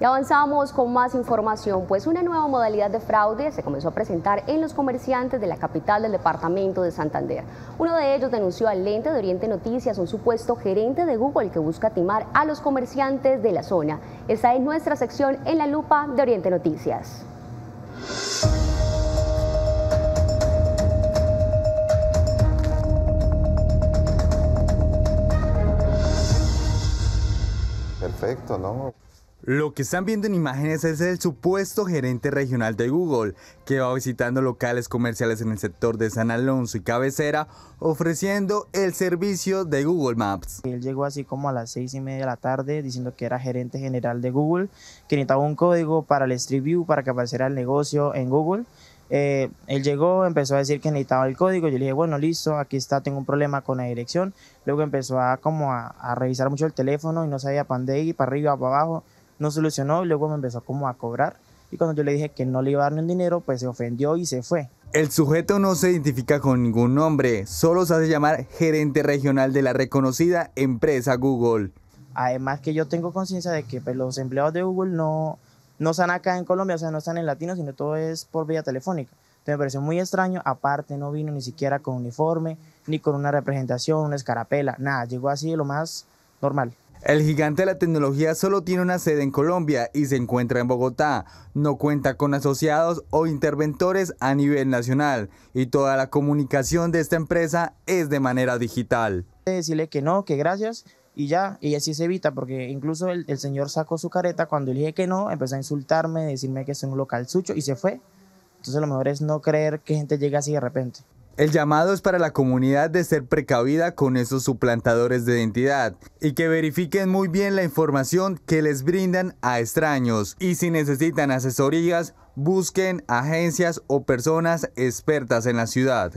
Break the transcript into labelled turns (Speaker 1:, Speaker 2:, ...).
Speaker 1: Y avanzamos con más información, pues una nueva modalidad de fraude se comenzó a presentar en los comerciantes de la capital del departamento de Santander. Uno de ellos denunció al lente de Oriente Noticias un supuesto gerente de Google que busca timar a los comerciantes de la zona. Está en nuestra sección en la lupa de Oriente Noticias.
Speaker 2: Perfecto, ¿no? Lo que están viendo en imágenes es el supuesto gerente regional de Google, que va visitando locales comerciales en el sector de San Alonso y Cabecera, ofreciendo el servicio de Google Maps.
Speaker 3: Él llegó así como a las seis y media de la tarde diciendo que era gerente general de Google, que necesitaba un código para el Street View para que apareciera el negocio en Google. Eh, él llegó, empezó a decir que necesitaba el código. Yo le dije, bueno, listo, aquí está, tengo un problema con la dirección. Luego empezó a como a, revisar mucho el teléfono y no sabía para dónde ir, para arriba, para abajo no solucionó y luego me empezó como a cobrar. Y cuando yo le dije que no le iba a dar ni dinero, pues se ofendió y se fue.
Speaker 2: El sujeto no se identifica con ningún nombre, solo se hace llamar gerente regional de la reconocida empresa Google.
Speaker 3: Además que yo tengo
Speaker 2: conciencia de que pues, los empleados de
Speaker 3: Google no, no están acá en Colombia, o sea, no están en latino, sino todo es por vía telefónica. Entonces me pareció muy extraño, aparte no vino ni siquiera con uniforme, ni con una representación, una escarapela, nada, llegó así lo más normal.
Speaker 2: El gigante de la tecnología solo tiene una sede en Colombia y se encuentra en Bogotá. No cuenta con asociados o interventores a nivel nacional y toda la comunicación de esta empresa es de manera digital.
Speaker 3: Decirle que no, que gracias y ya, y así se evita porque incluso el, señor sacó su careta cuando le dije que no, empezó a insultarme, decirme que es un local sucho y se fue. Entonces lo mejor es no creer que gente llegue así de repente.
Speaker 2: El llamado es para la comunidad de ser precavida con esos suplantadores de identidad y que verifiquen muy bien la información que les brindan a extraños y si necesitan asesorías, busquen agencias o personas expertas en la ciudad.